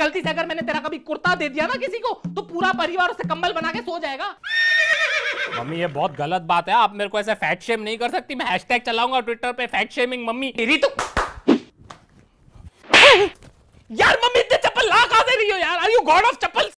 गलती से अगर मैंने तेरा कभी कुर्ता दे दिया ना किसी को तो पूरा परिवार उसे कंबल बना के सो जाएगा मम्मी ये बहुत गलत बात है आप मेरे को ऐसे फैट शेम नहीं कर सकती मैं हैशटैग चलाऊंगा ट्विटर पे फैट शेमिंग मम्मी तेरी तो यार मम्मी इतने चप्पल ला कहां से रही हो यार are you god of chappal